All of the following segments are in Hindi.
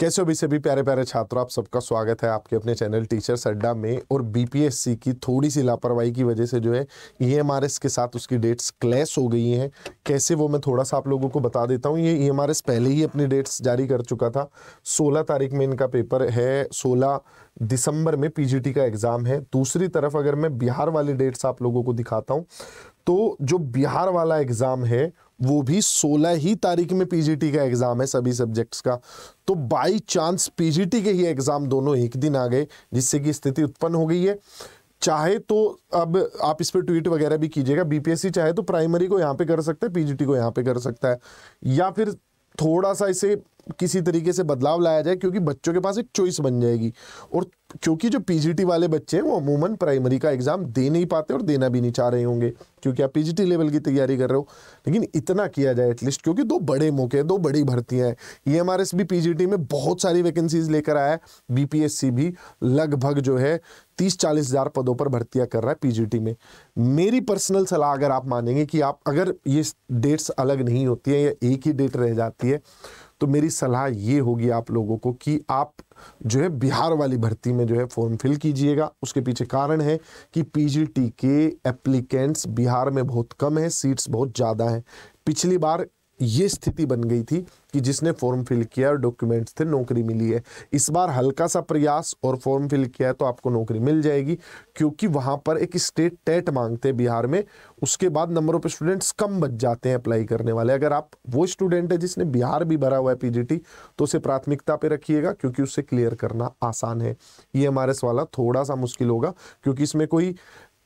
कैसे हो भी सभी प्यारे प्यारे छात्रों आप सबका स्वागत है आपके अपने चैनल टीचर अड्डा में और बीपीएससी की थोड़ी सी लापरवाही की वजह से जो है ईएमआरएस e के साथ उसकी डेट्स क्लैश हो गई हैं कैसे वो मैं थोड़ा सा आप लोगों को बता देता हूँ ये ईएमआरएस e पहले ही अपनी डेट्स जारी कर चुका था सोलह तारीख में इनका पेपर है सोलह दिसंबर में टी का एग्ज़ाम है दूसरी तरफ अगर मैं बिहार वाली डेट्स आप लोगों को दिखाता हूँ तो जो बिहार वाला एग्ज़ाम है वो भी 16 ही तारीख में पीजीटी का एग्ज़ाम है सभी सब्जेक्ट्स का तो बाई चांस पीजीटी के ही एग्ज़ाम दोनों एक दिन आ गए जिससे कि स्थिति उत्पन्न हो गई है चाहे तो अब आप इस पर ट्वीट वगैरह भी कीजिएगा बीपीएससी चाहे तो प्राइमरी को यहाँ पे कर सकता है पीजीटी को यहाँ पे कर सकता है या फिर थोड़ा सा इसे किसी तरीके से बदलाव लाया जाए क्योंकि बच्चों के पास एक चॉइस बन जाएगी और क्योंकि जो पीजीटी वाले बच्चे हैं वो अमूमन प्राइमरी का एग्ज़ाम दे नहीं पाते और देना भी नहीं चाह रहे होंगे क्योंकि आप पीजीटी लेवल की तैयारी कर रहे हो लेकिन इतना किया जाए एटलीस्ट क्योंकि दो बड़े मौके हैं दो बड़ी भर्तियाँ हैं ई भी पी में बहुत सारी वैकेंसीज लेकर आया है बी भी लगभग जो है तीस चालीस हज़ार पदों पर भर्तियाँ कर रहा है पी में मेरी पर्सनल सलाह अगर आप मानेंगे कि आप अगर ये डेट्स अलग नहीं होती है या एक ही डेट रह जाती है तो मेरी सलाह ये होगी आप लोगों को कि आप जो है बिहार वाली भर्ती में जो है फॉर्म फिल कीजिएगा उसके पीछे कारण है कि पीजीटी के एप्लीकेंट्स बिहार में बहुत कम है सीट्स बहुत ज़्यादा हैं पिछली बार ये स्थिति बन गई थी कि जिसने फॉर्म फिल किया और डॉक्यूमेंट्स थे नौकरी मिली है इस बार हल्का सा प्रयास और फॉर्म फिल किया तो आपको नौकरी मिल जाएगी क्योंकि वहाँ पर एक स्टेट टेट मांगते बिहार में उसके बाद नंबर ऑफ स्टूडेंट्स कम बच जाते हैं अप्लाई करने वाले अगर आप वो स्टूडेंट है जिसने बिहार भी भरा हुआ है पीजीटी तो उसे प्राथमिकता पर रखिएगा क्योंकि उससे क्लियर करना आसान है ये हमारे सवाल थोड़ा सा मुश्किल होगा क्योंकि इसमें कोई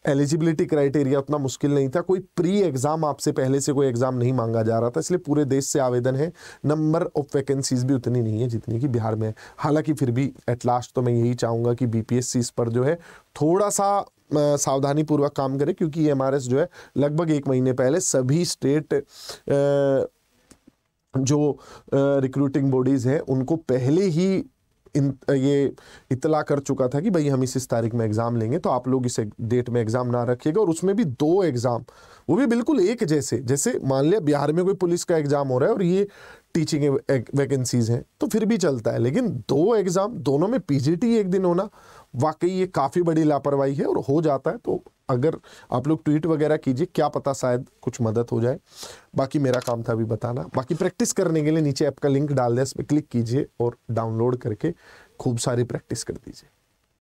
एलिजिबिलिटी क्राइटेरिया उतना मुश्किल नहीं था कोई प्री एग्ज़ाम आपसे पहले से कोई एग्ज़ाम नहीं मांगा जा रहा था इसलिए पूरे देश से आवेदन है नंबर ऑफ वैकेंसीज भी उतनी नहीं है जितनी कि बिहार में है हालांकि फिर भी एट लास्ट तो मैं यही चाहूँगा कि बी इस पर जो है थोड़ा सा सावधानी पूर्वक काम करे क्योंकि एम जो है लगभग एक महीने पहले सभी स्टेट जो रिक्रूटिंग बॉडीज़ हैं उनको पहले ही इन ये इतला कर चुका था कि भाई हम इस इस तारीख में एग्ज़ाम लेंगे तो आप लोग इस डेट में एग्ज़ाम ना रखिएगा और उसमें भी दो एग्ज़ाम वो भी बिल्कुल एक जैसे जैसे मान लिया बिहार में कोई पुलिस का एग्ज़ाम हो रहा है और ये टीचिंग वैकेंसीज हैं तो फिर भी चलता है लेकिन दो एग्ज़ाम दोनों में पीजीटी एक दिन होना वाकई ये काफ़ी बड़ी लापरवाही है और हो जाता है तो अगर आप लोग ट्वीट वगैरह कीजिए क्या पता शायद कुछ मदद हो जाए बाकी मेरा काम था अभी बताना बाकी प्रैक्टिस करने के लिए नीचे ऐप का लिंक डाल दें इस पर क्लिक कीजिए और डाउनलोड करके खूब सारी प्रैक्टिस कर दीजिए